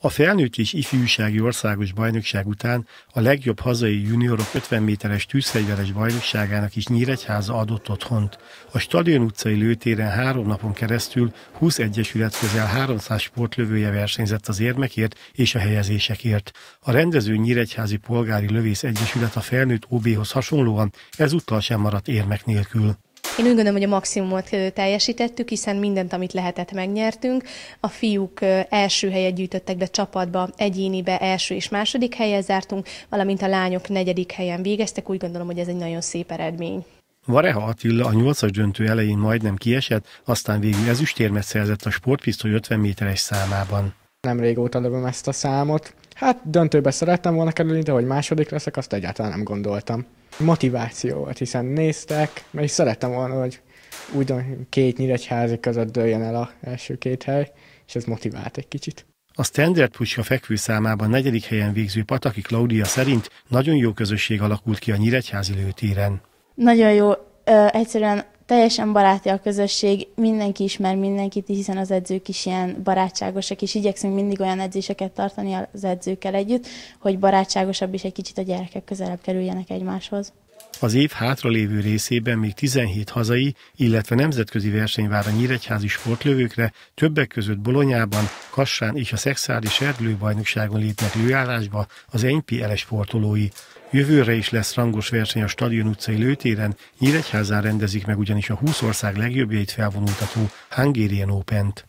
A felnőtt és ifjúsági országos bajnokság után a legjobb hazai juniorok 50 méteres tűzfegyveres bajnokságának is Nyíregyháza adott otthont. A stadion utcai lőtéren három napon keresztül 20 egyesület közel 300 sportlövője versenyzett az érmekért és a helyezésekért. A rendező Nyíregyházi Polgári Lövész Egyesület a felnőtt OB-hoz hasonlóan ezúttal sem maradt érmek nélkül. Én úgy gondolom, hogy a maximumot teljesítettük, hiszen mindent, amit lehetett, megnyertünk. A fiúk első helyet gyűjtöttek be csapatba, egyénibe első és második helyen zártunk, valamint a lányok negyedik helyen végeztek. Úgy gondolom, hogy ez egy nagyon szép eredmény. Vareha Attila a nyolcas döntő elején majdnem kiesett, aztán végül ezüstérmet szerzett a sportpisztoly 50 méteres számában nem régóta lövöm ezt a számot. Hát döntőbe szerettem volna kerülni, de hogy második leszek, azt egyáltalán nem gondoltam. Motiváció volt, hiszen néztek, mert szerettem volna, hogy úgy két nyíregyházi között dőljön el a első két hely, és ez motivált egy kicsit. A Standard Pucska fekvőszámában negyedik helyen végző Pataki Klaudia szerint nagyon jó közösség alakult ki a Nyíregyházi lőtéren. Nagyon jó, ö, egyszerűen teljesen baráti a közösség, mindenki ismer mindenkit, hiszen az edzők is ilyen barátságosak, és igyekszünk mindig olyan edzéseket tartani az edzőkkel együtt, hogy barátságosabb is egy kicsit a gyerekek közelebb kerüljenek egymáshoz. Az év hátralévő részében még 17 hazai, illetve nemzetközi verseny vár a nyíregyházi sportlövőkre, többek között Bolonyában, Kassán és a Szexádi sergelőbajnokságon lépnek lőállásba az NPL-es sportolói. Jövőre is lesz rangos verseny a Stadion utcai lőtéren, Nyíregyházán rendezik meg ugyanis a 20 ország legjobbjait felvonultató Hungarian Open-t.